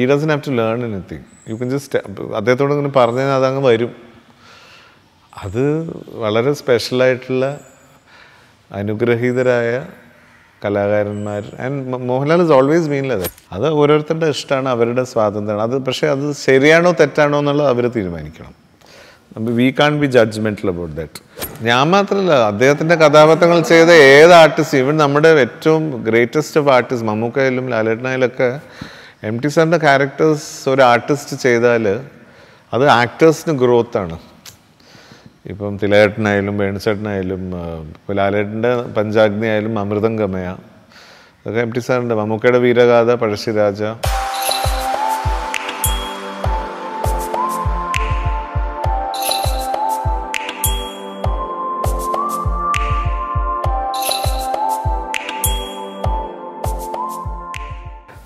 He doesn't have to learn anything you can just അദ്ദേഹത്തോട് ഇങ്ങനെ പറഞ്ഞു കഴിഞ്ഞാൽ അതങ്ങ് വരും അത് വളരെ സ്പെഷ്യലായിട്ടുള്ള അനുഗ്രഹീതരായ കലാകാരന്മാർ ആൻഡ് മോഹൻലാൽ ഇസ് ഓൾവേസ് മീനിലത് അത് ഓരോരുത്തരുടെ ഇഷ്ടമാണ് അവരുടെ സ്വാതന്ത്ര്യമാണ് അത് പക്ഷേ അത് ശരിയാണോ തെറ്റാണോ എന്നുള്ളത് അവർ തീരുമാനിക്കണം we can't be judgemental about that ഞാൻ മാത്രമല്ല അദ്ദേഹത്തിൻ്റെ കഥാപാത്രങ്ങൾ ചെയ്ത ഏത് ആർട്ടിസ്റ്റ് ഇവൻ നമ്മുടെ ഏറ്റവും ഗ്രേറ്റസ്റ്റ് ഓഫ് ആർട്ടിസ്റ്റ് മമ്മൂക്കയിലും ലാലേട്ടനായാലൊക്കെ എം ടി സാറിൻ്റെ ക്യാരക്ടേഴ്സ് ഒരു ആർട്ടിസ്റ്റ് ചെയ്താൽ അത് ആക്ടേഴ്സിന് ഗ്രോത്താണ് ഇപ്പം തിലേട്ടനായാലും വേണുചേട്ടനായാലും ഇപ്പോൾ ലാലേട്ടൻ്റെ പഞ്ചാഗ്നി ആയാലും അമൃതം ഗമയ അതൊക്കെ എം ടി സാറിൻ്റെ മമ്മൂക്കയുടെ വീരഗാഥ പഴശ്ശിരാജ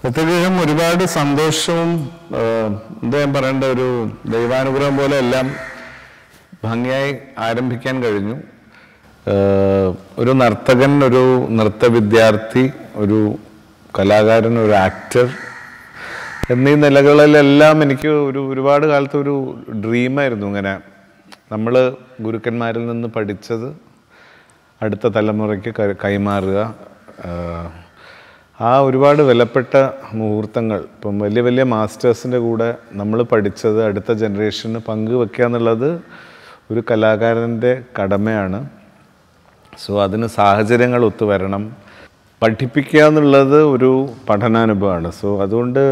പ്രത്യേകം ഒരുപാട് സന്തോഷവും എന്താ ഞാൻ പറയേണ്ട ഒരു ദൈവാനുഗ്രഹം പോലെ എല്ലാം ഭംഗിയായി ആരംഭിക്കാൻ കഴിഞ്ഞു ഒരു നർത്തകൻ ഒരു നൃത്ത വിദ്യാർത്ഥി ഒരു കലാകാരൻ ഒരു ആക്ടർ എന്നീ നിലകളിലെല്ലാം എനിക്ക് ഒരു ഒരുപാട് കാലത്ത് ഒരു ഡ്രീമായിരുന്നു ഇങ്ങനെ നമ്മൾ ഗുരുക്കന്മാരിൽ നിന്ന് പഠിച്ചത് അടുത്ത തലമുറയ്ക്ക് കൈമാറുക ആ ഒരുപാട് വിലപ്പെട്ട മുഹൂർത്തങ്ങൾ ഇപ്പം വലിയ വലിയ മാസ്റ്റേഴ്സിൻ്റെ കൂടെ നമ്മൾ പഠിച്ചത് അടുത്ത ജനറേഷന് പങ്കുവെക്കുക എന്നുള്ളത് ഒരു കലാകാരൻ്റെ കടമയാണ് സോ അതിന് സാഹചര്യങ്ങൾ ഒത്തുവരണം പഠിപ്പിക്കുക എന്നുള്ളത് ഒരു പഠനാനുഭവമാണ് സോ അതുകൊണ്ട്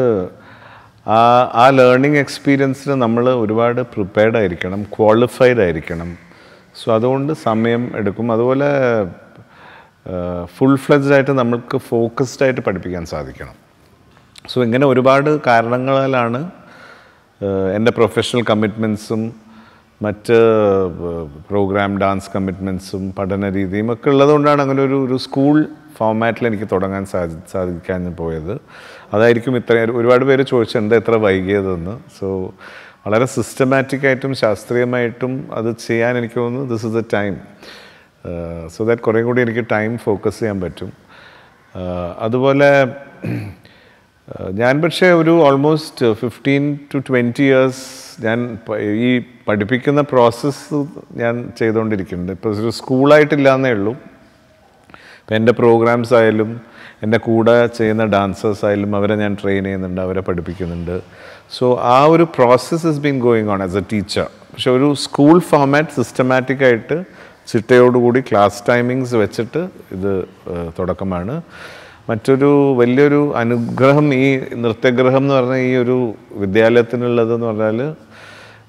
ആ ആ ലേണിംഗ് എക്സ്പീരിയൻസിന് നമ്മൾ ഒരുപാട് പ്രിപ്പയർഡ് ആയിരിക്കണം ക്വാളിഫൈഡ് ആയിരിക്കണം സോ അതുകൊണ്ട് സമയം എടുക്കും അതുപോലെ ഫുൾ ഫ്ലെഡ്ജ് ആയിട്ട് നമ്മൾക്ക് ഫോക്കസ്ഡ് ആയിട്ട് പഠിപ്പിക്കാൻ സാധിക്കണം സോ ഇങ്ങനെ ഒരുപാട് കാരണങ്ങളാലാണ് എൻ്റെ പ്രൊഫഷണൽ കമ്മിറ്റ്മെൻസും മറ്റ് പ്രോഗ്രാം ഡാൻസ് കമ്മിറ്റ്മെൻസും പഠന രീതിയും ഒക്കെ ഉള്ളതുകൊണ്ടാണ് അങ്ങനെ ഒരു ഒരു സ്കൂൾ ഫോമാറ്റിൽ എനിക്ക് തുടങ്ങാൻ സാധി സാധിക്കാൻ പോയത് അതായിരിക്കും ഇത്രയും ഒരുപാട് പേര് ചോദിച്ചു എന്താ ഇത്ര വൈകിയതെന്ന് സോ വളരെ സിസ്റ്റമാറ്റിക്കായിട്ടും ശാസ്ത്രീയമായിട്ടും അത് ചെയ്യാൻ എനിക്ക് തോന്നുന്നു this is a time so uh, that കുറേ കൂടി എനിക്ക് ടൈം ഫോക്കസ് ചെയ്യാൻ പറ്റും uh, അതുപോലെ uh, ഞാൻ പക്ഷേ ഒരു almost fifteen to twenty years ഞാൻ ഈ പഠിപ്പിക്കുന്ന പ്രോസസ്സ് ഞാൻ ചെയ്തുകൊണ്ടിരിക്കുന്നുണ്ട് ഇപ്പോൾ ഒരു സ്കൂളായിട്ടില്ലാന്നേ ഉള്ളൂ ഇപ്പം എൻ്റെ പ്രോഗ്രാംസ് ആയാലും എൻ്റെ കൂടെ ചെയ്യുന്ന ഡാൻസേഴ്സ് ആയാലും അവരെ ഞാൻ ട്രെയിൻ ചെയ്യുന്നുണ്ട് അവരെ പഠിപ്പിക്കുന്നുണ്ട് സോ ആ ഒരു process is been going on as a teacher പക്ഷെ ഒരു സ്കൂൾ ഫോമാറ്റ് സിസ്റ്റമാറ്റിക്കായിട്ട് ചിട്ടയോടുകൂടി ക്ലാസ് ടൈമിങ്സ് വെച്ചിട്ട് ഇത് തുടക്കമാണ് മറ്റൊരു വലിയൊരു അനുഗ്രഹം ഈ നൃത്തഗ്രഹം എന്ന് പറഞ്ഞ ഈ ഒരു വിദ്യാലയത്തിനുള്ളതെന്ന് പറഞ്ഞാൽ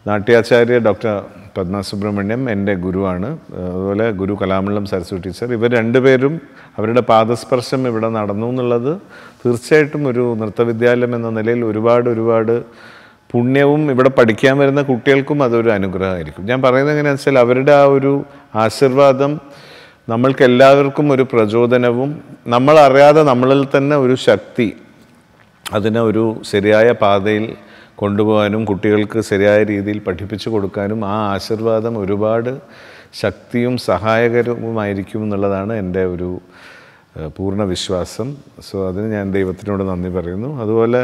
നാട്യാചാര്യ ഡോക്ടർ പത്മ സുബ്രഹ്മണ്യം എൻ്റെ ഗുരുവാണ് അതുപോലെ ഗുരു കലാമണ്ഡലം സരസ്വതി ടീച്ചർ ഇവർ രണ്ടുപേരും അവരുടെ പാദസ്പർശം ഇവിടെ നടന്നു എന്നുള്ളത് തീർച്ചയായിട്ടും ഒരു നൃത്തവിദ്യാലയം എന്ന നിലയിൽ ഒരുപാട് ഒരുപാട് പുണ്യവും ഇവിടെ പഠിക്കാൻ വരുന്ന കുട്ടികൾക്കും അതൊരു അനുഗ്രഹമായിരിക്കും ഞാൻ പറയുന്നത് എങ്ങനെയാണെന്ന് വെച്ചാൽ അവരുടെ ആ ഒരു ആശീർവാദം നമ്മൾക്ക് എല്ലാവർക്കും ഒരു പ്രചോദനവും നമ്മൾ അറിയാതെ നമ്മളിൽ തന്നെ ഒരു ശക്തി അതിനെ ഒരു ശരിയായ പാതയിൽ കൊണ്ടുപോകാനും കുട്ടികൾക്ക് ശരിയായ രീതിയിൽ പഠിപ്പിച്ചു കൊടുക്കാനും ആ ആശീർവാദം ഒരുപാട് ശക്തിയും സഹായകരവുമായിരിക്കും എന്നുള്ളതാണ് എൻ്റെ ഒരു പൂർണ്ണ വിശ്വാസം സോ അതിന് ഞാൻ ദൈവത്തിനോട് നന്ദി പറയുന്നു അതുപോലെ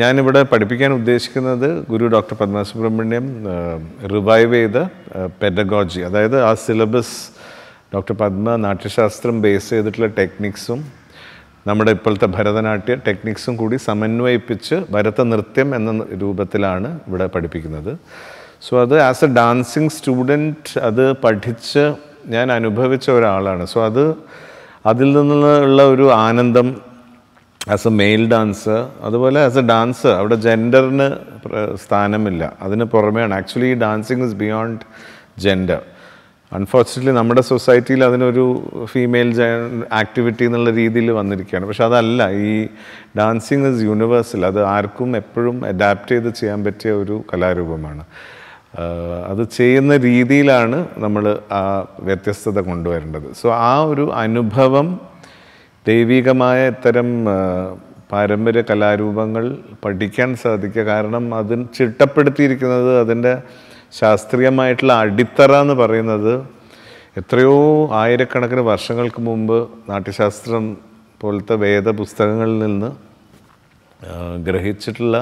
ഞാനിവിടെ പഠിപ്പിക്കാൻ ഉദ്ദേശിക്കുന്നത് ഗുരു ഡോക്ടർ പത്മസുബ്രഹ്മണ്യം റിവൈവ് ചെയ്ത പെഡഗോജി അതായത് ആ syllabus doctor Padma Natyashastra base ചെയ്തിട്ടുള്ള ടെക്നിക്സും നമ്മുടെ ഇപ്പോഴത്തെ ഭരതനാട്യ ടെക്നിക്സും കൂടി സമന്വയിപ്പിച്ച് ഭരത നൃത്യം എന്ന രൂപത്തിലാണ് ഇവിടെ പഠിപ്പിക്കുന്നത് സോ അത് ആസ് എ ഡാൻസിങ് സ്റ്റുഡൻറ്റ് അത് പഠിച്ച് ഞാൻ അനുഭവിച്ച ഒരാളാണ് സോ അത് അതിൽ നിന്നുള്ള ഒരു ആനന്ദം ആസ് എ മെയിൽ ഡാൻസ് അതുപോലെ ആസ് എ ഡാൻസ് അവിടെ ജെൻഡറിന് സ്ഥാനമില്ല അതിന് പുറമെയാണ് actually dancing is beyond gender unfortunately നമ്മുടെ സൊസൈറ്റിയിൽ അതിനൊരു ഫീമെയിൽ ആക്ടിവിറ്റി എന്നുള്ള രീതിയിൽ വന്നിരിക്കുകയാണ് പക്ഷെ അതല്ല ഈ ഡാൻസിങ് ഇസ് യൂണിവേഴ്സൽ അത് ആർക്കും എപ്പോഴും അഡാപ്റ്റ് ചെയ്ത് ചെയ്യാൻ പറ്റിയ ഒരു കലാരൂപമാണ് uh, അത് ചെയ്യുന്ന രീതിയിലാണ് നമ്മൾ ആ വ്യത്യസ്തത കൊണ്ടുവരേണ്ടത് സോ ആ ഒരു അനുഭവം ദൈവികമായ ഇത്തരം പാരമ്പര്യ കലാരൂപങ്ങൾ പഠിക്കാൻ സാധിക്കുക കാരണം അതിന് ചിട്ടപ്പെടുത്തിയിരിക്കുന്നത് അതിൻ്റെ ശാസ്ത്രീയമായിട്ടുള്ള അടിത്തറ എന്ന് പറയുന്നത് എത്രയോ ആയിരക്കണക്കിന് വർഷങ്ങൾക്ക് മുമ്പ് നാട്യശാസ്ത്രം പോലത്തെ വേദപുസ്തകങ്ങളിൽ നിന്ന് ഗ്രഹിച്ചിട്ടുള്ള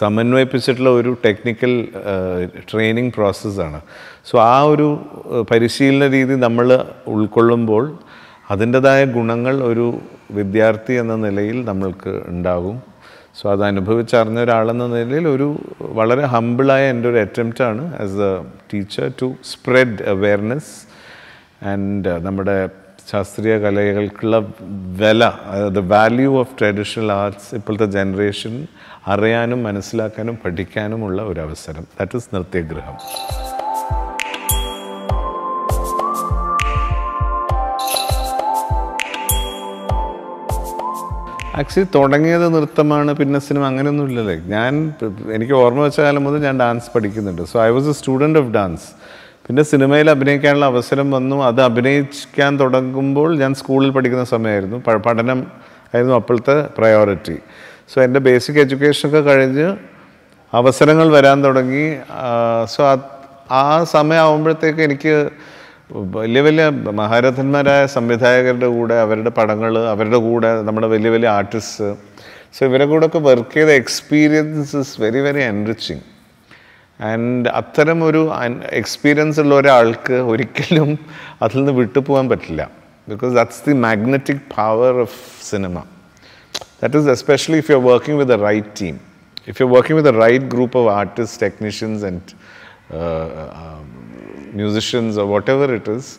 സമന്വയിപ്പിച്ചിട്ടുള്ള ഒരു ടെക്നിക്കൽ ട്രെയിനിങ് പ്രോസസ്സാണ് സോ ആ ഒരു പരിശീലന രീതി നമ്മൾ ഉൾക്കൊള്ളുമ്പോൾ അതിൻ്റെതായ ഗുണങ്ങൾ ഒരു വിദ്യാർത്ഥി എന്ന നിലയിൽ നമ്മൾക്ക് ഉണ്ടാകും സോ അത് അനുഭവിച്ചറിഞ്ഞ ഒരാളെന്ന നിലയിൽ ഒരു വളരെ ഹമ്പിളായ എൻ്റെ ഒരു അറ്റംപ്റ്റാണ് as a teacher to spread awareness and നമ്മുടെ ശാസ്ത്രീയ കലകൾക്കുള്ള വില the value of traditional arts ഇപ്പോഴത്തെ ജനറേഷൻ അറിയാനും മനസ്സിലാക്കാനും പഠിക്കാനുമുള്ള ഒരു അവസരം ദാറ്റ് ഇസ് നൃത്യഗ്രഹം ആക്ച്വലി തുടങ്ങിയത് നൃത്തമാണ് പിന്നെ സിനിമ അങ്ങനെയൊന്നും ഇല്ലല്ലേ ഞാൻ എനിക്ക് ഓർമ്മ വെച്ച കാലം മുതൽ ഞാൻ ഡാൻസ് പഠിക്കുന്നുണ്ട് so I was a student of dance പിന്നെ സിനിമയിൽ അഭിനയിക്കാനുള്ള അവസരം വന്നു അത് അഭിനയിക്കാൻ തുടങ്ങുമ്പോൾ ഞാൻ സ്കൂളിൽ പഠിക്കുന്ന സമയമായിരുന്നു പഠനം ആയിരുന്നു അപ്പോഴത്തെ പ്രയോറിറ്റി സോ എൻ്റെ ബേസിക് എഡ്യൂക്കേഷനൊക്കെ കഴിഞ്ഞ് അവസരങ്ങൾ വരാൻ തുടങ്ങി സോ ആ സമയമാകുമ്പോഴത്തേക്ക് എനിക്ക് വലിയ വലിയ മഹാരഥന്മാരായ സംവിധായകരുടെ കൂടെ അവരുടെ പടങ്ങൾ അവരുടെ കൂടെ നമ്മുടെ വലിയ വലിയ ആർട്ടിസ്റ്റ് സോ ഇവരെ കൂടെ ഒക്കെ വർക്ക് ചെയ്ത experience is very very enriching and അത്തരം ഒരു എക്സ്പീരിയൻസ് ഉള്ള ഒരാൾക്ക് ഒരിക്കലും അതിൽ നിന്ന് വിട്ടുപോകാൻ പറ്റില്ല because that's the magnetic power of cinema that is especially if you are working with a right team if you are working with a right group of artist technicians and musicians or whatever it is,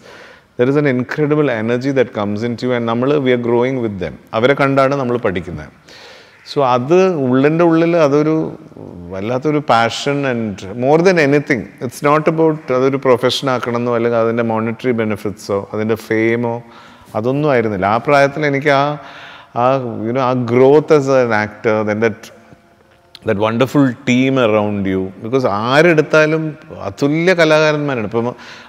there is an incredible energy that comes into you and namala, we are growing with them. Avara kandana namala padikina. So other ullanda ullila adhuru vallathuru passion and more than anything, it's not about adhuru profession akkananda vallaka the monetary benefits or adhinda fame or adhundu ayirindhila. Aprayathil enikya, you know, our growth as an actor, then that that wonderful team around you because ആരെടുത്താലും അതുല്യ കലാകാരന്മാരാണ് ഇപ്പം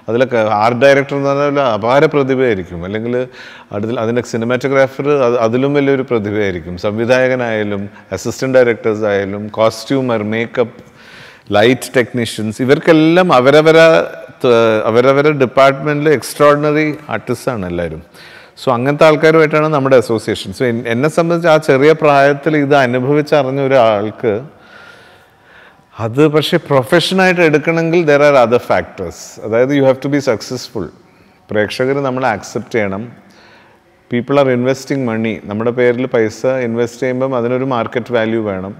അതിലൊക്കെ art director എന്ന് പറഞ്ഞാൽ അപാര പ്രതിഭയായിരിക്കും അല്ലെങ്കിൽ അതിൽ അതിൻ്റെ സിനിമാറ്റോഗ്രാഫർ അതിലും വലിയൊരു പ്രതിഭയായിരിക്കും സംവിധായകനായാലും അസിസ്റ്റൻറ്റ് ഡയറക്ടേഴ്സ് ആയാലും കോസ്റ്റ്യൂമർ മേക്കപ്പ് ലൈറ്റ് ടെക്നീഷ്യൻസ് ഇവർക്കെല്ലാം അവരവരെ അവരവരുടെ ഡിപ്പാർട്ട്മെൻറ്റിലെ എക്സ്ട്രോഡിനറി ആർട്ടിസ്റ്റാണ് എല്ലാവരും സോ അങ്ങനത്തെ ആൾക്കാരുമായിട്ടാണ് നമ്മുടെ അസോസിയേഷൻ സോ എന്നെ സംബന്ധിച്ച് ആ ചെറിയ പ്രായത്തിൽ ഇത് അനുഭവിച്ചറിഞ്ഞ ഒരാൾക്ക് അത് പക്ഷേ പ്രൊഫഷനായിട്ട് എടുക്കണമെങ്കിൽ ദർ ആർ അതർ ഫാക്ടേഴ്സ് അതായത് you have to be successful പ്രേക്ഷകർ നമ്മൾ ആക്സെപ്റ്റ് ചെയ്യണം പീപ്പിൾ ആർ ഇൻവെസ്റ്റിംഗ് മണി നമ്മുടെ പേരിൽ പൈസ ഇൻവെസ്റ്റ് ചെയ്യുമ്പം അതിനൊരു മാർക്കറ്റ് വാല്യൂ വേണം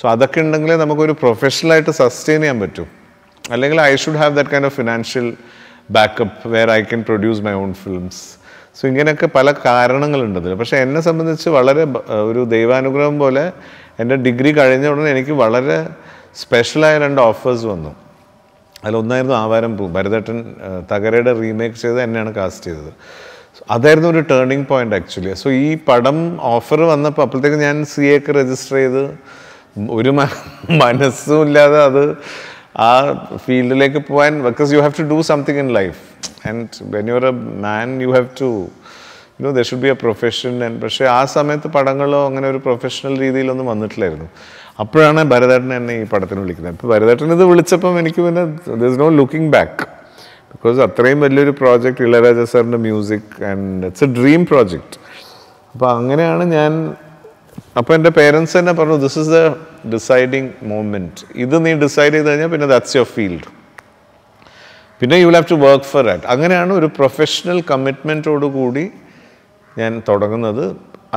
സോ അതൊക്കെ ഉണ്ടെങ്കിലേ നമുക്കൊരു പ്രൊഫഷണലായിട്ട് സസ്റ്റെയിൻ ചെയ്യാൻ പറ്റും അല്ലെങ്കിൽ I should have that kind of financial backup where I can produce my own films so ഇങ്ങനെയൊക്കെ പല കാരണങ്ങളുണ്ട് പക്ഷേ എന്നെ സംബന്ധിച്ച് വളരെ ഒരു ദൈവാനുഗ്രഹം പോലെ എൻ്റെ ഡിഗ്രി കഴിഞ്ഞ ഉടനെ എനിക്ക് വളരെ സ്പെഷ്യലായ രണ്ട് ഓഫേഴ്സ് വന്നു അതിലൊന്നായിരുന്നു ആവാരം പൂ ഭരതേട്ടൻ തകരയുടെ റീമേക്ക് ചെയ്ത് എന്നെയാണ് കാസ്റ്റ് ചെയ്തത് അതായിരുന്നു ഒരു ടേണിംഗ് പോയിൻ്റ് ആക്ച്വലി സോ ഈ പടം ഓഫർ വന്നപ്പോൾ അപ്പോഴത്തേക്ക് ഞാൻ സി എക്ക് രജിസ്റ്റർ ചെയ്ത് ഒരു മനസ്സും ഇല്ലാതെ അത് ആ ഫീൽഡിലേക്ക് പോകാൻ because you have to do something in life and when are a man you have to know the should be a profession പക്ഷേ ആ സമയത്ത് പടങ്ങളോ അങ്ങനെ ഒരു പ്രൊഫഷണൽ രീതിയിലൊന്നും വന്നിട്ടില്ലായിരുന്നു അപ്പോഴാണ് ഭരതേട്ടൻ എന്നെ ഈ പടത്തിന് വിളിക്കുന്നത് അപ്പോൾ ഭരതേട്ടൻ ഇത് വിളിച്ചപ്പം എനിക്ക് പിന്നെ there is no looking back because അത്രയും വലിയൊരു പ്രോജക്റ്റ് ഇളയരാജ സാറിൻ്റെ music and it's a dream project അപ്പോൾ അങ്ങനെയാണ് ഞാൻ അപ്പോൾ എൻ്റെ പേരൻസ് തന്നെ പറഞ്ഞു this is the deciding moment ഇത് നീ ഡിസൈഡ് ചെയ്ത് കഴിഞ്ഞാൽ പിന്നെ ദാറ്റ്സ് യുവർ ഫീൽഡ് പിന്നെ you will have to work for at അങ്ങനെയാണ് ഒരു പ്രൊഫഷണൽ കമ്മിറ്റ്മെന്റോട് കൂടി ഞാൻ തുടങ്ങുന്നത്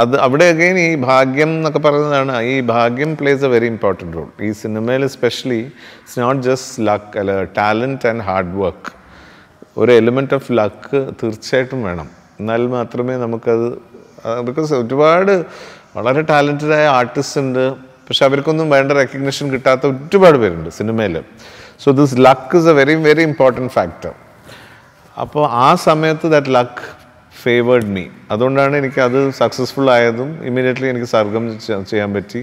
അത് അവിടെ അഗൈൻ ഈ ഭാഗ്യം എന്നൊക്കെ പറയുന്നതാണ് ഈ ഭാഗ്യം plays a very important role ഈ സിനിമയിൽ especially it's not just luck അല്ല ടാലൻറ്റ് ആൻഡ് ഹാർഡ് വർക്ക് ഒരു എലിമെൻറ്റ് ഓഫ് ലക്ക് തീർച്ചയായിട്ടും വേണം എന്നാൽ മാത്രമേ നമുക്കത് ബിക്കോസ് ഒരുപാട് വളരെ ടാലൻറ്റഡായ ആർട്ടിസ്റ്റ് ഉണ്ട് പക്ഷെ അവർക്കൊന്നും വേണ്ട റെക്കഗ്നിഷൻ കിട്ടാത്ത ഒരുപാട് പേരുണ്ട് സിനിമയിൽ so this luck is a very very important factor അപ്പോൾ ആ സമയത്ത് ദാറ്റ് ലക്ക് ഫേവേർഡ് മീ അതുകൊണ്ടാണ് എനിക്ക് അത് സക്സസ്ഫുൾ ആയതും ഇമ്മീഡിയറ്റ്ലി എനിക്ക് സർഗം ചെയ്യാൻ പറ്റി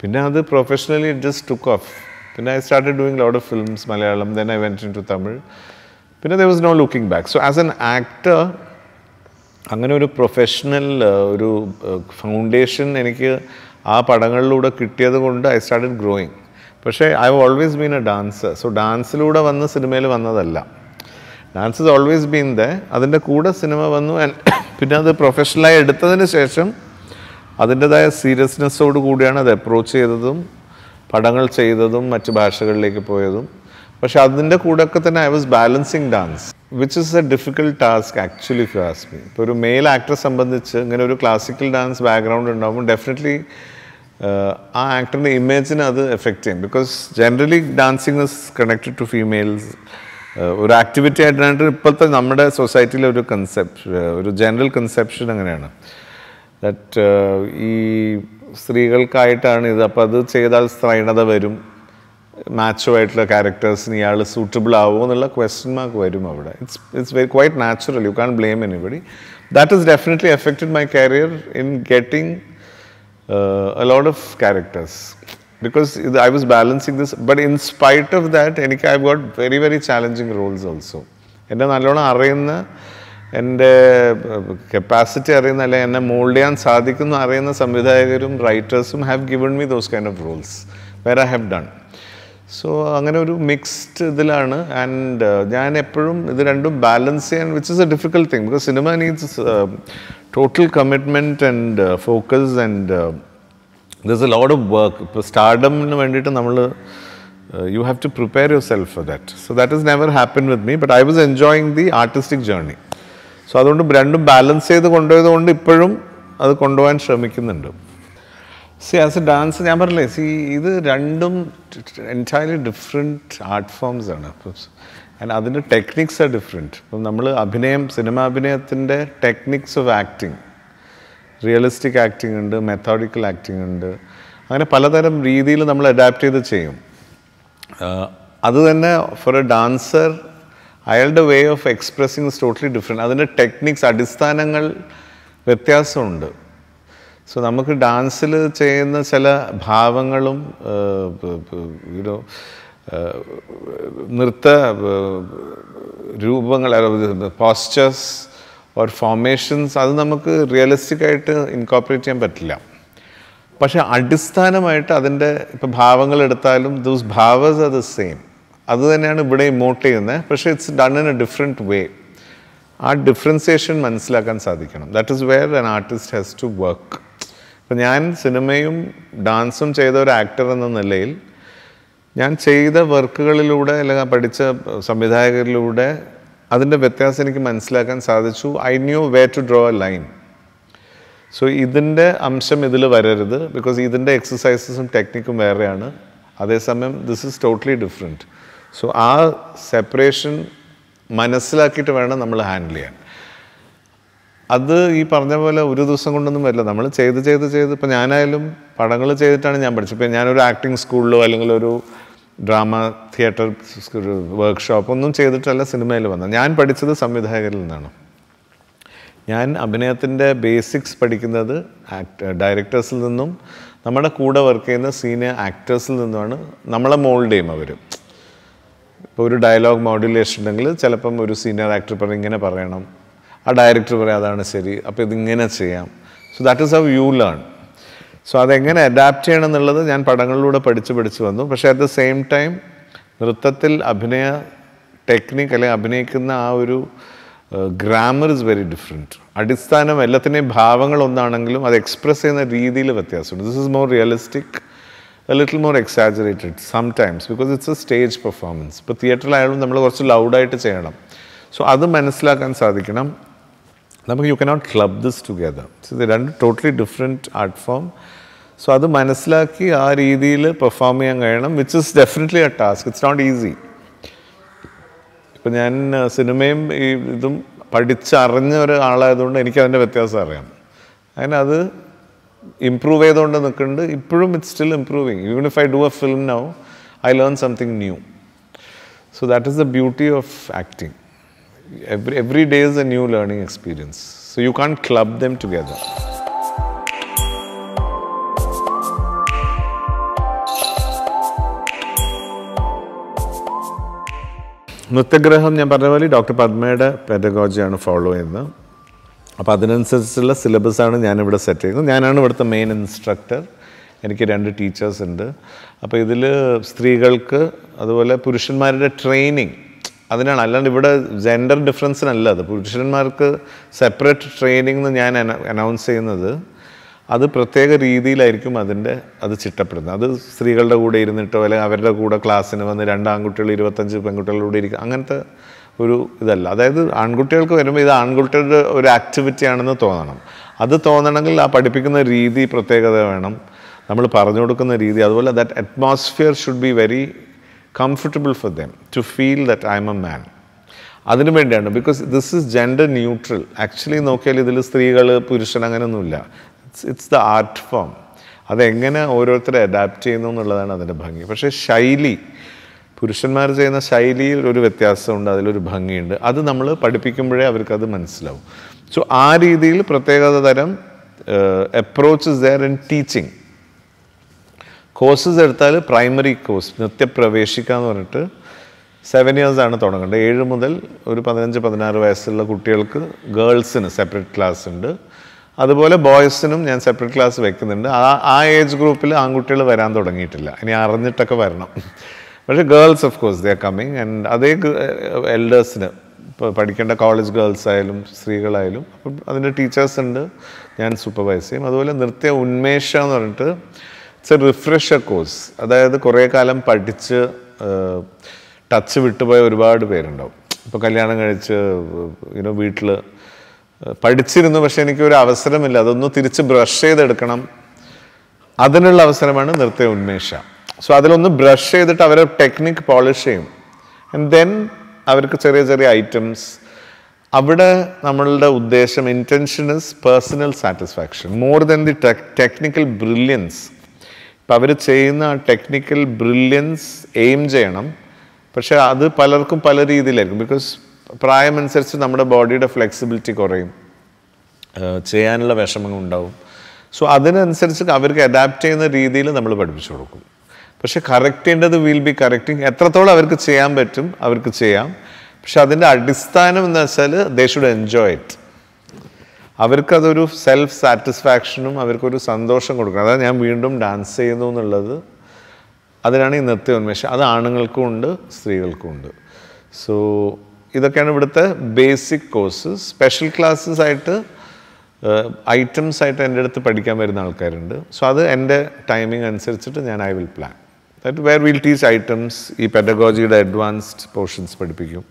പിന്നെ അത് പ്രൊഫഷണലി ജസ്റ്റ് ടുക്ക് ഓഫ് പിന്നെ I start doing load of films Malayalam then I went into Tamil പിന്നെ there was no looking back so as an actor അങ്ങനെ uh, ഒരു പ്രൊഫഷണൽ ഒരു ഫൗണ്ടേഷൻ എനിക്ക് ആ പടങ്ങളിലൂടെ കിട്ടിയത് കൊണ്ട് ഐ സ്റ്റാർട്ടഡ് ഗ്രോയിങ് പക്ഷേ I have always been a dancer so ഡാൻസിലൂടെ വന്ന് സിനിമയിൽ വന്നതല്ല dance is always been the അതിൻ്റെ കൂടെ സിനിമ വന്നു പിന്നെ അത് പ്രൊഫഷണലായി എടുത്തതിന് ശേഷം അതിൻ്റെതായ സീരിയസ്നെസ്സോട് കൂടിയാണ് അത് അപ്രോച്ച് ചെയ്തതും പടങ്ങൾ ചെയ്തതും മറ്റ് ഭാഷകളിലേക്ക് പോയതും പക്ഷെ അതിൻ്റെ കൂടെയൊക്കെ തന്നെ I was balancing dance which is a difficult task actually if you ask me ipo oru male actor sambandhichu have a classical dance background And now, definitely aa uh, actor ne image ne adu affect because generally dancing is connected to females Or activity aayittanu ippolthe nammude society la oru concept oru general conception anganeyanu that ee uh, സ്ത്രീകൾക്കായിട്ടാണ് ഇത് അപ്പോൾ അത് ചെയ്താൽ another വരും മാച്ചോ ആയിട്ടുള്ള ക്യാരക്ടേഴ്സിന് ഇയാൾ suitable ആവുമോ എന്നുള്ള ക്വസ്റ്റ്യൻ മാർക്ക് വരും അവിടെ it's it's very quite natural you can't blame anybody that is definitely affected my career in getting a lot of characters because I was balancing this. But in spite of that, എനിക്ക് I got very very challenging roles also എന്നെ നല്ലോണം അറിയുന്ന എൻ്റെ capacity അറിയുന്ന അല്ലെ എന്നെ mould ചെയ്യാൻ സാധിക്കുന്ന അറിയുന്ന സംവിധായകരും റൈറ്റേഴ്സും have given me those kind of roles where I have done so അങ്ങനെ ഒരു മിക്സ്ഡ് ഇതിലാണ് ആൻഡ് uh, ഞാൻ എപ്പോഴും ഇത് രണ്ടും ബാലൻസ് ചെയ്യാൻ which is a difficult thing because cinema needs total commitment and focus and there is a lot of work ഇപ്പോൾ സ്റ്റാർഡമിന് വേണ്ടിയിട്ട് നമ്മൾ you have to prepare yourself for that so that is never happen with me but I was enjoying the artistic journey so അതുകൊണ്ട് രണ്ടും balance ചെയ്ത് കൊണ്ടുപോയത് കൊണ്ട് ഇപ്പോഴും അത് കൊണ്ടുപോകാൻ ശ്രമിക്കുന്നുണ്ട് See, as a dancer, see, this is random, entirely different art forms. And other techniques are different. Cinema techniques of acting. Realistic acting and methodical acting and palataram readily adapt to the other for a dancer, I held a way of expressing is totally different. Other than techniques, Adistanangal Vetyasunda. So നമുക്ക് ഡാൻസിൽ ചെയ്യുന്ന ചില ഭാവങ്ങളും you know നൃത്ത രൂപങ്ങൾ posters or formations അത് നമുക്ക് realistic ആയിട്ട് ഇൻകോപ്പറേറ്റ് ചെയ്യാൻ പറ്റില്ല പക്ഷേ അടിസ്ഥാനമായിട്ട് അതിൻ്റെ ഇപ്പം ഭാവങ്ങൾ എടുത്താലും ദൂസ് ഭാവേഴ്സ് ആർ ദ സെയിം അത് തന്നെയാണ് ഇവിടെ ഇമോട്ട് ചെയ്യുന്നത് പക്ഷേ it's done in a different way ആ ഡിഫറൻസിയേഷൻ മനസ്സിലാക്കാൻ സാധിക്കണം that is where an artist has to work അപ്പം ഞാൻ സിനിമയും ഡാൻസും ചെയ്ത ഒരു ആക്ടർ എന്ന നിലയിൽ ഞാൻ ചെയ്ത വർക്കുകളിലൂടെ അല്ലെങ്കിൽ പഠിച്ച സംവിധായകരിലൂടെ അതിൻ്റെ വ്യത്യാസം എനിക്ക് മനസ്സിലാക്കാൻ സാധിച്ചു I knew way to draw a line so ഇതിൻ്റെ അംശം ഇതിൽ വരരുത് ബിക്കോസ് ഇതിൻ്റെ എക്സസൈസസും ടെക്നിക്കും വേറെയാണ് അതേസമയം this is totally different so ആ സെപ്പറേഷൻ മനസ്സിലാക്കിയിട്ട് വേണം നമ്മൾ ഹാൻഡിൽ ചെയ്യാൻ അത് ഈ പറഞ്ഞ പോലെ ഒരു ദിവസം കൊണ്ടൊന്നും വരില്ല നമ്മൾ ചെയ്ത് ചെയ്ത് ചെയ്ത് ഇപ്പോൾ ഞാനായാലും പടങ്ങൾ ചെയ്തിട്ടാണ് ഞാൻ പഠിച്ചത് ഇപ്പോൾ ഞാനൊരു ആക്ടിങ് സ്കൂളിലോ അല്ലെങ്കിൽ ഒരു ഡ്രാമ തിയേറ്റർ വർക്ക്ഷോപ്പ് ഒന്നും ചെയ്തിട്ടല്ല സിനിമയിൽ വന്നത് ഞാൻ പഠിച്ചത് സംവിധായകരിൽ നിന്നാണ് ഞാൻ അഭിനയത്തിൻ്റെ ബേസിക്സ് പഠിക്കുന്നത് ആക്ട് ഡയറക്ടേഴ്സിൽ നിന്നും നമ്മുടെ കൂടെ വർക്ക് ചെയ്യുന്ന സീനിയർ ആക്ടേഴ്സിൽ നിന്നുമാണ് നമ്മളെ മോൾഡ് ചെയ്യും അവർ ഇപ്പോൾ ഒരു ഡയലോഗ് മോഡുലേഷൻ ഉണ്ടെങ്കിൽ ചിലപ്പം ഒരു സീനിയർ ആക്ടർ പറഞ്ഞ് ഇങ്ങനെ പറയണം ആ ഡയറക്ടർ പറയാം അതാണ് ശരി അപ്പോൾ ഇതിങ്ങനെ ചെയ്യാം so that is how you learn so അതെങ്ങനെ അഡാപ്റ്റ് ചെയ്യണം എന്നുള്ളത് ഞാൻ പടങ്ങളിലൂടെ പഠിച്ച് പഠിച്ച് വന്നു പക്ഷേ അറ്റ് ദ സെയിം ടൈം നൃത്തത്തിൽ അഭിനയ ടെക്നിക്ക് അല്ലെങ്കിൽ അഭിനയിക്കുന്ന ആ ഒരു ഗ്രാമർ ഇസ് വെരി ഡിഫറെൻറ്റ് അടിസ്ഥാനം എല്ലാത്തിനെയും ഭാവങ്ങൾ ഒന്നാണെങ്കിലും അത് എക്സ്പ്രസ് ചെയ്യുന്ന രീതിയിൽ വ്യത്യാസമുണ്ട് this is more realistic a little more exaggerated sometimes because it's a stage performance ഇപ്പോൾ തിയേറ്ററിലായാലും നമ്മൾ കുറച്ച് ലൗഡായിട്ട് ചെയ്യണം സോ അത് മനസ്സിലാക്കാൻ സാധിക്കണം നമുക്ക് you cannot club this together ഇത് രണ്ട് totally different art form so അത് മനസ്സിലാക്കി ആ രീതിയിൽ പെർഫോം ചെയ്യാൻ കഴിയണം which is definitely a task it's not easy ഇപ്പം ഞാൻ സിനിമയും ഈ ഇതും പഠിച്ചറിഞ്ഞ ഒരാളായതുകൊണ്ട് എനിക്കതിൻ്റെ വ്യത്യാസം അറിയാം അങ്ങനെ അത് ഇമ്പ്രൂവ് ചെയ്തുകൊണ്ട് നിൽക്കുന്നുണ്ട് ഇപ്പോഴും it's still improving even if I do a film now I learn something new so that is the beauty of acting every, every day is a new learning experience. So you can't club them together. നൃത്തഗ്രഹം ഞാൻ പറഞ്ഞ പോലെ doctor പത്മയുടെ പെഡഗോജിയാണ് follow ചെയ്യുന്നത് അപ്പോൾ അതിനനുസരിച്ചുള്ള സിലബസാണ് ഞാനിവിടെ set ചെയ്യുന്നത് ഞാനാണ് ഇവിടുത്തെ മെയിൻ ഇൻസ്ട്രക്ടർ എനിക്ക് രണ്ട് ടീച്ചേഴ്സ് ഉണ്ട് അപ്പോൾ ഇതിൽ സ്ത്രീകൾക്ക് അതുപോലെ പുരുഷന്മാരുടെ ട്രെയിനിങ് അതിനാണ് അല്ലാണ്ട് ഇവിടെ ജെൻഡർ ഡിഫറൻസിനല്ല അത് പുരുഷന്മാർക്ക് സെപ്പറേറ്റ് ട്രെയിനിങ് എന്ന് ഞാൻ അനൗൺസ് ചെയ്യുന്നത് അത് പ്രത്യേക രീതിയിലായിരിക്കും അതിൻ്റെ അത് ചിട്ടപ്പെടുന്നത് അത് സ്ത്രീകളുടെ കൂടെ ഇരുന്നിട്ടോ അല്ലെങ്കിൽ അവരുടെ കൂടെ ക്ലാസ്സിന് വന്ന് രണ്ട് ആൺകുട്ടികൾ ഇരുപത്തഞ്ച് പെൺകുട്ടികളുടെ കൂടെ ഇരിക്കുക അങ്ങനത്തെ ഒരു ഇതല്ല അതായത് ആൺകുട്ടികൾക്ക് വരുമ്പോൾ ഇത് ആൺകുട്ടികളുടെ ഒരു ആക്ടിവിറ്റി ആണെന്ന് തോന്നണം അത് തോന്നണമെങ്കിൽ ആ പഠിപ്പിക്കുന്ന രീതി പ്രത്യേകത വേണം നമ്മൾ പറഞ്ഞു കൊടുക്കുന്ന രീതി അതുപോലെ that atmosphere should be very comfortable for them to feel that I am a man അതിനു വേണ്ടിയാണ് because this is gender neutral actually നോക്കിയാൽ ഇതിൽ സ്ത്രീകൾ പുരുഷൻ അങ്ങനെയൊന്നുമില്ല it's it's the art form അതെങ്ങനെ ഓരോരുത്തരെ അഡാപ്റ്റ് ചെയ്യുന്നു എന്നുള്ളതാണ് അതിൻ്റെ ഭംഗി പക്ഷേ ശൈലി പുരുഷന്മാർ ചെയ്യുന്ന ശൈലിയിൽ ഒരു വ്യത്യാസമുണ്ട് അതിലൊരു ഭംഗിയുണ്ട് അത് നമ്മൾ പഠിപ്പിക്കുമ്പോഴേ അവർക്കത് മനസ്സിലാവും സോ ആ രീതിയിൽ പ്രത്യേകത തരം approach is there in teaching courses എടുത്താൽ പ്രൈമറി കോഴ്സ് നൃത്യപ്രവേശിക്കുക എന്ന് പറഞ്ഞിട്ട് സെവൻ ഇയേഴ്സാണ് തുടങ്ങേണ്ടത് ഏഴ് മുതൽ ഒരു പതിനഞ്ച് പതിനാറ് വയസ്സുള്ള കുട്ടികൾക്ക് ഗേൾസിന് സെപ്പറേറ്റ് ക്ലാസ് ഉണ്ട് അതുപോലെ ബോയ്സിനും ഞാൻ സെപ്പറേറ്റ് ക്ലാസ് വെക്കുന്നുണ്ട് ആ ആ ഏജ് ഗ്രൂപ്പിൽ ആൺകുട്ടികൾ വരാൻ തുടങ്ങിയിട്ടില്ല ഇനി അറിഞ്ഞിട്ടൊക്കെ വരണം പക്ഷേ girls of course they coming and അതേ എൽഡേഴ്സിന് ഇപ്പോൾ പഠിക്കേണ്ട കോളേജ് ഗേൾസ് ആയാലും സ്ത്രീകളായാലും അപ്പം അതിൻ്റെ ടീച്ചേഴ്സ് ഉണ്ട് ഞാൻ സൂപ്പർവൈസ് ചെയ്യും അതുപോലെ നൃത്യ ഉന്മേഷ എന്ന് പറഞ്ഞിട്ട് ഇറ്റ്സ് എ റിഫ്രഷർ കോഴ്സ് അതായത് കുറേ കാലം പഠിച്ച് ടച്ച് വിട്ടുപോയ ഒരുപാട് പേരുണ്ടാവും ഇപ്പോൾ കല്യാണം കഴിച്ച് ഇനോ വീട്ടിൽ പഠിച്ചിരുന്നു പക്ഷേ എനിക്ക് ഒരു അവസരമില്ല അതൊന്ന് തിരിച്ച് ബ്രഷ് ചെയ്തെടുക്കണം അതിനുള്ള അവസരമാണ് നൃത്ത ഉന്മേഷ സോ അതിലൊന്ന് ബ്രഷ് ചെയ്തിട്ട് അവരെ ടെക്നിക്ക് പോളിഷ് ചെയ്യും ആൻഡ് ദെൻ അവർക്ക് ചെറിയ ചെറിയ ഐറ്റംസ് അവിടെ നമ്മളുടെ ഉദ്ദേശം intention is personal satisfaction more then the technical brilliance അപ്പം അവർ ചെയ്യുന്ന ടെക്നിക്കൽ ബ്രില്യൻസ് എയിം ചെയ്യണം പക്ഷെ അത് പലർക്കും പല രീതിയിലായിരിക്കും ബിക്കോസ് പ്രായമനുസരിച്ച് നമ്മുടെ ബോഡിയുടെ ഫ്ലെക്സിബിലിറ്റി കുറയും ചെയ്യാനുള്ള വിഷമങ്ങൾ ഉണ്ടാവും സോ അതിനനുസരിച്ച് അവർക്ക് അഡാപ്റ്റ് ചെയ്യുന്ന രീതിയിൽ നമ്മൾ പഠിപ്പിച്ചു കൊടുക്കും പക്ഷെ കറക്റ്റ് ചെയ്യേണ്ടത് വിൽ ബി കറക്റ്റിങ് എത്രത്തോളം അവർക്ക് ചെയ്യാൻ പറ്റും അവർക്ക് ചെയ്യാം പക്ഷെ അതിൻ്റെ അടിസ്ഥാനം എന്ന് വെച്ചാൽ ദേ ഷുഡ് എൻജോയ് ഇറ്റ് അവർക്കതൊരു സെൽഫ് സാറ്റിസ്ഫാക്ഷനും അവർക്കൊരു സന്തോഷം കൊടുക്കണം അതായത് ഞാൻ വീണ്ടും ഡാൻസ് ചെയ്യുന്നു എന്നുള്ളത് അതിനാണ് ഈ ഉന്മേഷം അത് ആണുങ്ങൾക്കും ഉണ്ട് സ്ത്രീകൾക്കും ഉണ്ട് സോ ഇതൊക്കെയാണ് ഇവിടുത്തെ ബേസിക് കോഴ്സ് സ്പെഷ്യൽ ക്ലാസ്സസ് ആയിട്ട് ഐറ്റംസ് ആയിട്ട് എൻ്റെ അടുത്ത് പഠിക്കാൻ വരുന്ന ആൾക്കാരുണ്ട് സോ അത് എൻ്റെ ടൈമിംഗ് അനുസരിച്ചിട്ട് ഞാൻ I will plan that where will teach items ഈ പെഡഗോജിയുടെ അഡ്വാൻസ്ഡ് പോർഷൻസ് പഠിപ്പിക്കും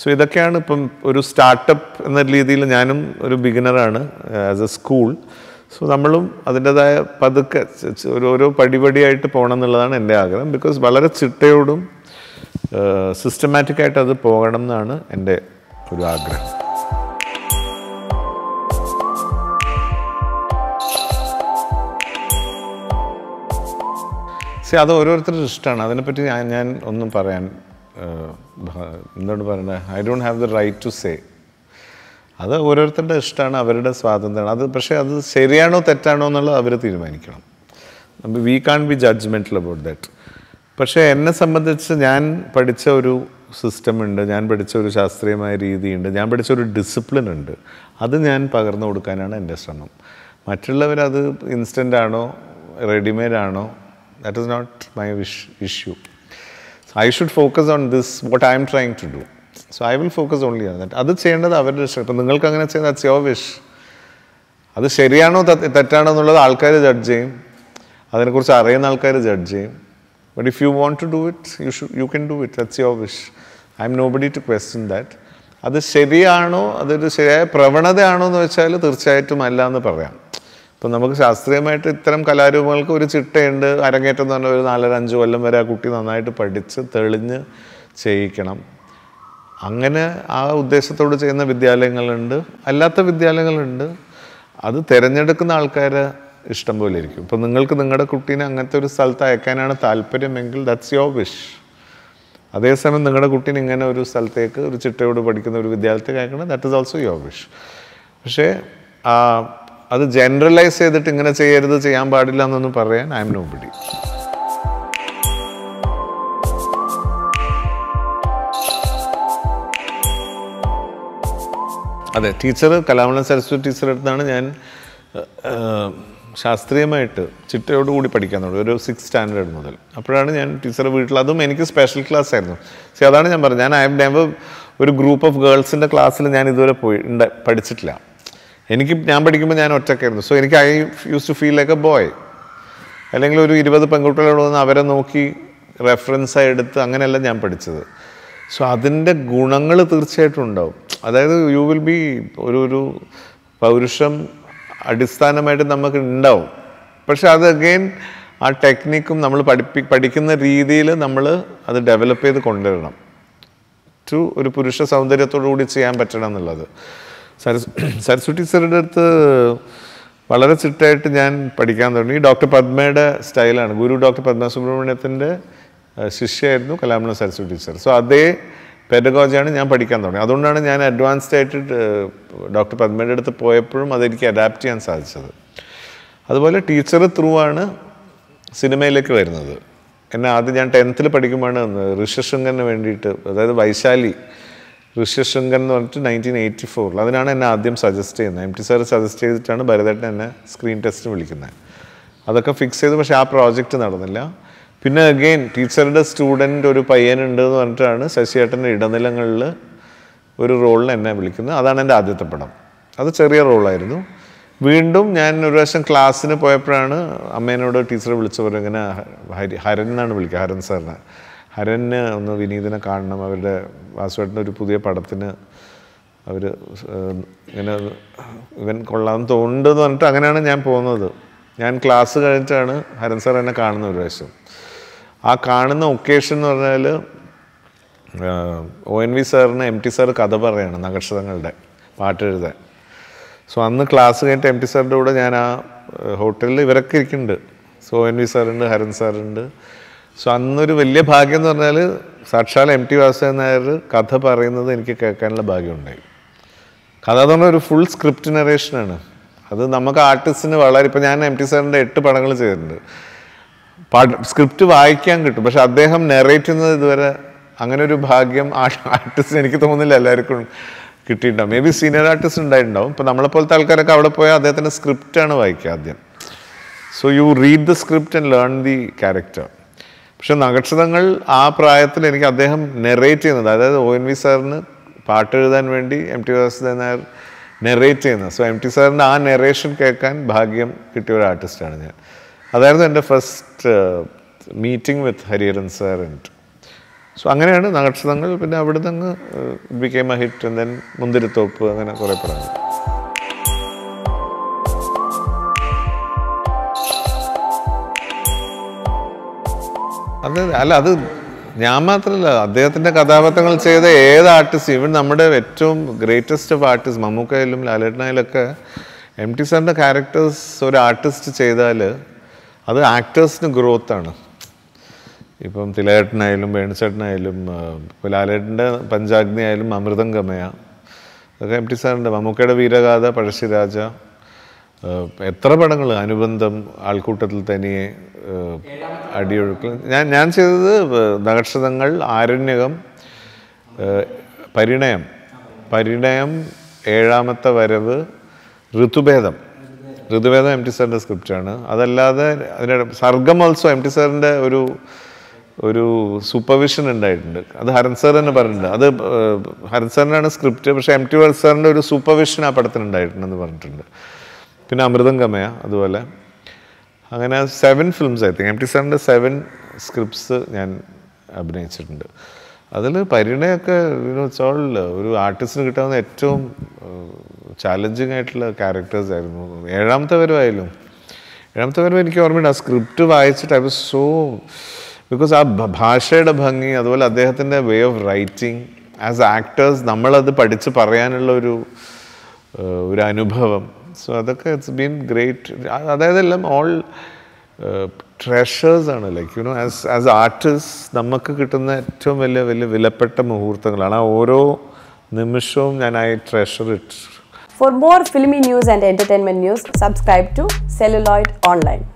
സോ ഇതൊക്കെയാണ് ഇപ്പം ഒരു സ്റ്റാർട്ടപ്പ് എന്ന രീതിയിൽ ഞാനും ഒരു ബിഗിനറാണ് ആസ് എ സ്കൂൾ സോ നമ്മളും അതിൻ്റെതായ പതുക്കെ ഒരു ഓരോ പടിപടിയായിട്ട് പോകണം എന്നുള്ളതാണ് എൻ്റെ ആഗ്രഹം ബിക്കോസ് വളരെ ചിട്ടയോടും സിസ്റ്റമാറ്റിക്കായിട്ട് uh, അത് പോകണം എന്നാണ് എൻ്റെ ഒരു ആഗ്രഹം സി അത് ഓരോരുത്തരുടെ ഇഷ്ടമാണ് അതിനെപ്പറ്റി ഞാൻ ഞാൻ ഒന്നും പറയാൻ എന്താണ് പറയുന്നത് I don't have the right to say അത് ഓരോരുത്തരുടെ ഇഷ്ടമാണ് അവരുടെ സ്വാതന്ത്ര്യമാണ് അത് പക്ഷേ അത് ശരിയാണോ തെറ്റാണോ എന്നുള്ളത് അവർ തീരുമാനിക്കണം we can't be judgmental about that പക്ഷേ എന്നെ സംബന്ധിച്ച് ഞാൻ പഠിച്ച ഒരു സിസ്റ്റം ഉണ്ട് ഞാൻ പഠിച്ച ഒരു ശാസ്ത്രീയമായ രീതിയുണ്ട് ഞാൻ പഠിച്ച ഒരു ഡിസിപ്ലിൻ ഉണ്ട് അത് ഞാൻ പകർന്നു കൊടുക്കാനാണ് എൻ്റെ ശ്രമം മറ്റുള്ളവരത് ഇൻസ്റ്റൻ്റ് ആണോ റെഡിമെയ്ഡ് ആണോ that is not my wish issue I should focus on this, what I am trying to do. So I will focus only on that. അത് ചെയ്യേണ്ടത് അവരുടെ ഇഷ്ടം ഇപ്പം നിങ്ങൾക്ക് അങ്ങനെ ചെയ്യുന്ന ദാറ്റ്സ് യുവർ വിഷ് അത് ശരിയാണോ തെറ്റാണോ എന്നുള്ളത് ആൾക്കാർ ജഡ്ജ് ചെയ്യും അതിനെക്കുറിച്ച് അറിയുന്ന ആൾക്കാർ ജഡ്ജ് ചെയ്യും but if you want to do it you should you can do it that's your wish I am nobody to question that അത് ശരിയാണോ അതൊരു ശരിയായ പ്രവണതയാണോ എന്ന് വെച്ചാൽ തീർച്ചയായിട്ടും അല്ല എന്ന് പറയാം അപ്പം നമുക്ക് ശാസ്ത്രീയമായിട്ട് ഇത്തരം കലാരൂപങ്ങൾക്ക് ഒരു ചിട്ടയുണ്ട് അരങ്ങേറ്റം എന്ന് പറഞ്ഞാൽ ഒരു നാലര അഞ്ച് കൊല്ലം വരെ ആ കുട്ടി നന്നായിട്ട് പഠിച്ച് തെളിഞ്ഞ് ചെയ്യിക്കണം അങ്ങനെ ആ ഉദ്ദേശത്തോട് ചെയ്യുന്ന വിദ്യാലയങ്ങളുണ്ട് അല്ലാത്ത വിദ്യാലയങ്ങളുണ്ട് അത് തിരഞ്ഞെടുക്കുന്ന ആൾക്കാർ ഇഷ്ടം പോലെ ഇരിക്കും ഇപ്പം നിങ്ങൾക്ക് നിങ്ങളുടെ കുട്ടീനെ അങ്ങനത്തെ ഒരു സ്ഥലത്ത് അയക്കാനാണ് താല്പര്യമെങ്കിൽ ദാറ്റ്സ് യുവർ വിഷ് അതേസമയം നിങ്ങളുടെ കുട്ടീനെ ഇങ്ങനെ ഒരു സ്ഥലത്തേക്ക് ഒരു ചിട്ടയോട് പഠിക്കുന്ന ഒരു വിദ്യാലയത്തേക്ക് അയക്കണം that is also your wish പക്ഷേ അത് ജനറലൈസ് ചെയ്തിട്ട് ഇങ്ങനെ ചെയ്യരുത് ചെയ്യാൻ പാടില്ല എന്നൊന്നും പറയാൻ ഐ എം നോ ബഡി അതെ ടീച്ചർ കലാമണൻ സരസ്വതി ടീച്ചറുടെ അടുത്താണ് ഞാൻ ശാസ്ത്രീയമായിട്ട് ചിട്ടയോടുകൂടി പഠിക്കാൻ തുടങ്ങി ഒരു സിക്സ് സ്റ്റാൻഡേർഡ് മുതൽ അപ്പോഴാണ് ഞാൻ ടീച്ചറെ വീട്ടിൽ അതും എനിക്ക് സ്പെഷ്യൽ ക്ലാസ് ആയിരുന്നു സി അതാണ് ഞാൻ പറഞ്ഞത് ഞാൻ ഐ എം ഡെവ് ഒരു ഗ്രൂപ്പ് ഓഫ് ഗേൾസിൻ്റെ ക്ലാസ്സിൽ ഞാൻ ഇതുവരെ പോയി പഠിച്ചിട്ടില്ല എനിക്ക് ഞാൻ പഠിക്കുമ്പോൾ ഞാൻ ഒറ്റക്കായിരുന്നു സോ എനിക്ക് I use to feel like a boy അല്ലെങ്കിൽ ഒരു ഇരുപത് പെൺകുട്ടികളോട് വന്ന് അവരെ നോക്കി റെഫറൻസായി എടുത്ത് അങ്ങനെയല്ല ഞാൻ പഠിച്ചത് സോ അതിൻ്റെ ഗുണങ്ങൾ തീർച്ചയായിട്ടും ഉണ്ടാവും അതായത് യു വിൽ ബി ഒരു ഒരു പൗരുഷം അടിസ്ഥാനമായിട്ട് നമുക്ക് ഉണ്ടാവും പക്ഷെ അത് അഗെയിൻ ആ ടെക്നിക്കും നമ്മൾ പഠിപ്പി പഠിക്കുന്ന രീതിയിൽ നമ്മൾ അത് ഡെവലപ്പ് ചെയ്ത് കൊണ്ടുവരണം ടു ഒരു പുരുഷ സൗന്ദര്യത്തോടു കൂടി ചെയ്യാൻ പറ്റണം എന്നുള്ളത് സരസ്വതി സാറിൻ്റെ അടുത്ത് വളരെ ചിട്ടായിട്ട് ഞാൻ പഠിക്കാൻ തുടങ്ങി ഡോക്ടർ പത്മയുടെ സ്റ്റൈലാണ് ഗുരു ഡോക്ടർ പത്മ സുബ്രഹ്മണ്യത്തിൻ്റെ ശിഷ്യായിരുന്നു കലാമണ സരസ്വതി സാർ സോ അതേ പെഡഗോജിയാണ് ഞാൻ പഠിക്കാൻ തുടങ്ങി അതുകൊണ്ടാണ് ഞാൻ അഡ്വാൻസ്ഡ് ആയിട്ട് ഡോക്ടർ പത്മയുടെ അടുത്ത് പോയപ്പോഴും അതെനിക്ക് അഡാപ്റ്റ് ചെയ്യാൻ സാധിച്ചത് അതുപോലെ ടീച്ചർ ത്രൂ ആണ് സിനിമയിലേക്ക് വരുന്നത് എന്നെ ആദ്യം ഞാൻ ടെൻത്തിൽ പഠിക്കുമ്പോഴാണ് ഋഷശൃംഗന് വേണ്ടിയിട്ട് അതായത് വൈശാലി ഋഷ്യശൃംഗൻ എന്ന് പറഞ്ഞിട്ട് നയൻറ്റീൻ എയ്റ്റി ഫോറിൽ അതിനാണ് എന്നെ ആദ്യം സജസ്റ്റ് ചെയ്യുന്നത് എം ടി സാർ സജസ്റ്റ് ചെയ്തിട്ടാണ് ഭരതേട്ടൻ എന്നെ സ്ക്രീൻ ടെസ്റ്റ് വിളിക്കുന്നത് അതൊക്കെ ഫിക്സ് ചെയ്തു പക്ഷേ ആ പ്രോജക്റ്റ് നടന്നില്ല പിന്നെ അഗെയിൻ ടീച്ചറുടെ സ്റ്റുഡൻ്റ് ഒരു പയ്യനുണ്ട് എന്ന് പറഞ്ഞിട്ടാണ് ശശിയേട്ടൻ്റെ ഇടനിലങ്ങളിൽ ഒരു റോളിൽ എന്നെ വിളിക്കുന്നത് അതാണ് എൻ്റെ ആദ്യത്തെ പടം അത് ചെറിയ റോളായിരുന്നു വീണ്ടും ഞാൻ ഒരു പ്രാവശ്യം ക്ലാസ്സിന് പോയപ്പോഴാണ് അമ്മേനോട് ടീച്ചർ വിളിച്ചു ഹരി ഹരൻ എന്നാണ് വിളിക്കുക ഹരൻ സാറിനെ ഹരന് ഒന്ന് വിനീതിനെ കാണണം അവരുടെ വാസുവേട്ടൻ്റെ ഒരു പുതിയ പടത്തിന് അവർ ഇങ്ങനെ ഇവൻ കൊള്ളാമെന്ന് തോന്നുന്നുണ്ടെന്ന് പറഞ്ഞിട്ട് അങ്ങനെയാണ് ഞാൻ പോകുന്നത് ഞാൻ ക്ലാസ് കഴിഞ്ഞിട്ടാണ് ഹരൻ സാർ എന്നെ കാണുന്ന ഒരു പ്രാവശ്യം ആ കാണുന്ന ഒക്കേഷൻ എന്ന് പറഞ്ഞാൽ ഒ എൻ വി സാറിന് എം ടി സാർ കഥ പറയാണ് നക്ഷത്രങ്ങളുടെ പാട്ടെഴുതാൻ സോ അന്ന് ക്ലാസ് കഴിഞ്ഞിട്ട് എം ടി സാറിൻ്റെ കൂടെ ഞാൻ ആ ഹോട്ടലിൽ ഇവരൊക്കെ ഇരിക്കുന്നുണ്ട് സോ എൻ വി സാറുണ്ട് ഹരൻ സാറുണ്ട് സോ അന്നൊരു വലിയ ഭാഗ്യം എന്ന് പറഞ്ഞാൽ സാക്ഷാൽ എം ടി വാസുദേവൻ നായർ കഥ പറയുന്നത് എനിക്ക് കേൾക്കാനുള്ള ഭാഗ്യമുണ്ടായി കഥ എന്ന് പറഞ്ഞാൽ ഒരു ഫുൾ സ്ക്രിപ്റ്റ് നറേഷനാണ് അത് നമുക്ക് ആർട്ടിസ്റ്റിന് വളരെ ഇപ്പം ഞാൻ എം ടി സാറിൻ്റെ എട്ട് പടങ്ങൾ ചെയ്തിട്ടുണ്ട് സ്ക്രിപ്റ്റ് വായിക്കാൻ കിട്ടും പക്ഷെ അദ്ദേഹം നെറേറ്റ് ചെയ്യുന്നത് ഇതുവരെ അങ്ങനെ ഒരു ഭാഗ്യം ആർട്ടിസ്റ്റിന് എനിക്ക് തോന്നുന്നില്ല എല്ലാവർക്കും കിട്ടിയിട്ടുണ്ടാവും മേ ബി സീനിയർ ആർട്ടിസ്റ്റ് ഉണ്ടായിട്ടുണ്ടാവും നമ്മളെ നമ്മളെപ്പോലത്തെ ആൾക്കാരൊക്കെ അവിടെ പോയാൽ അദ്ദേഹത്തിൻ്റെ സ്ക്രിപ്റ്റാണ് വായിക്കുക ആദ്യം so you read the script and learn the character പക്ഷെ നഗക്ഷതങ്ങൾ ആ പ്രായത്തിൽ എനിക്ക് അദ്ദേഹം നെറേറ്റ് ചെയ്യുന്നത് അതായത് ഒ എൻ വി സാറിന് പാട്ട് എഴുതാൻ വേണ്ടി M T Vasudevan Nair narrate ചെയ്യുന്നത് സോ എം ടി സാറിൻ്റെ ആ നെറേഷൻ കേൾക്കാൻ ഭാഗ്യം കിട്ടിയ ഒരു ആർട്ടിസ്റ്റാണ് ഞാൻ അതായിരുന്നു എൻ്റെ first meeting with Hariharan sir എൻ്റെ സോ അങ്ങനെയാണ് നഗക്ഷതങ്ങൾ പിന്നെ അവിടുന്ന് അങ്ങ് ബിക്കേം എ ഹിറ്റ് ദെൻ മുന്തിരിത്തോപ്പ് അങ്ങനെ കുറേ പടങ്ങൾ അത് അല്ല അത് ഞാൻ മാത്രമല്ല അദ്ദേഹത്തിന്റെ കഥാപാത്രങ്ങൾ ചെയ്ത ഏത് ആർട്ടിസ്റ്റ് ഇവൻ നമ്മുടെ ഏറ്റവും ഗ്രേറ്റസ്റ്റ് ഓഫ് ആർട്ടിസ്റ്റ് മമ്മൂക്കയിലും ലാലേട്ടനായാലൊക്കെ എം ടി സാറിൻ്റെ ക്യാരക്ടേഴ്സ് ഒരു ആർട്ടിസ്റ്റ് ചെയ്താൽ അത് ആക്ടേഴ്സിന് ഗ്രോത്താണ് ഇപ്പം തിലേട്ടനായാലും വേണുചേട്ടനായാലും ഇപ്പോൾ ലാലേട്ടൻ്റെ പഞ്ചാഗ്നി ആയാലും അമൃതം ഗമയ അതൊക്കെ എം ടി സാറിൻ്റെ മമ്മൂക്കയുടെ വീരഗാഥ പഴശ്ശിരാജ എത്ര പടങ്ങൾ അനുബന്ധം ആൾക്കൂട്ടത്തിൽ തനിയെ അടിയൊഴുക്കൽ ഞാൻ ഞാൻ ചെയ്തത് നഗക്ഷതങ്ങൾ ആരണ്യകം പരിണയം പരിണയം ഏഴാമത്തെ വരവ് ഋതുഭേദം ഋതുഭേദം എം ടി സാറിൻ്റെ സ്ക്രിപ്റ്റാണ് അതല്ലാതെ അതിനിടെ സർഗം ഓൾസോ എം ടി സാറിൻ്റെ ഒരു ഒരു സൂപ്പർവിഷൻ ഉണ്ടായിട്ടുണ്ട് അത് ഹരൻ സാർ തന്നെ പറഞ്ഞിട്ടുണ്ട് അത് ഹരൻ ആണ് സ്ക്രിപ്റ്റ് പക്ഷേ എം ടി സാറിൻ്റെ ഒരു സൂപ്പർവിഷൻ ആ പടത്തിനുണ്ടായിട്ടുണ്ടെന്ന് പറഞ്ഞിട്ടുണ്ട് പിന്നെ അമൃതം കമയ അതുപോലെ അങ്ങനെ seven films I think M T സാറിൻ്റെ സെവൻ സ്ക്രിപ്റ്റ്സ് ഞാൻ അഭിനയിച്ചിട്ടുണ്ട് അതിൽ പരിണയൊക്കെ ഇറ്റ്സ് ഒരു ആർട്ടിസ്റ്റിന് കിട്ടാവുന്ന ഏറ്റവും ചാലഞ്ചിങ് ആയിട്ടുള്ള ക്യാരക്ടേഴ്സ് ആയിരുന്നു ഏഴാമത്തെ വരുമായാലും ഏഴാമത്തെ വരവ് എനിക്ക് ഓർമ്മയുണ്ട് ആ സ്ക്രിപ്റ്റ് വായിച്ചിട്ട് ഐ വാസ് സോ ബിക്കോസ് ആ ഭാഷയുടെ ഭംഗി അതുപോലെ അദ്ദേഹത്തിൻ്റെ way of writing as actors നമ്മളത് പഠിച്ച് പറയാനുള്ള ഒരു ഒരു അനുഭവം സോ അതൊക്കെ ഇറ്റ്സ് ബീൻ ഗ്രേറ്റ് അതായത് എല്ലാം ഓൾ ട്രഷേഴ്സ് ആണ് like you know as as artist നമുക്ക് കിട്ടുന്ന ഏറ്റവും വലിയ വലിയ വിലപ്പെട്ട മുഹൂർത്തങ്ങളാണ് ആ ഓരോ നിമിഷവും ഞാൻ ആ treasure it for more filmy news and entertainment news subscribe to Celluloid online